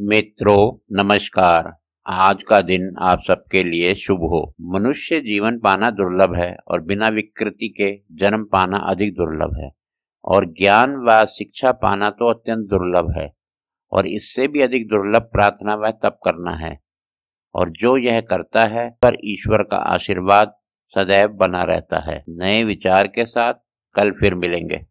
मित्रों नमस्कार आज का दिन आप सबके लिए शुभ हो मनुष्य जीवन पाना दुर्लभ है और बिना विकृति के जन्म पाना अधिक दुर्लभ है और ज्ञान व शिक्षा पाना तो अत्यंत दुर्लभ है और इससे भी अधिक दुर्लभ प्रार्थना व तप करना है और जो यह करता है पर ईश्वर का आशीर्वाद सदैव बना रहता है नए विचार के साथ कल फिर मिलेंगे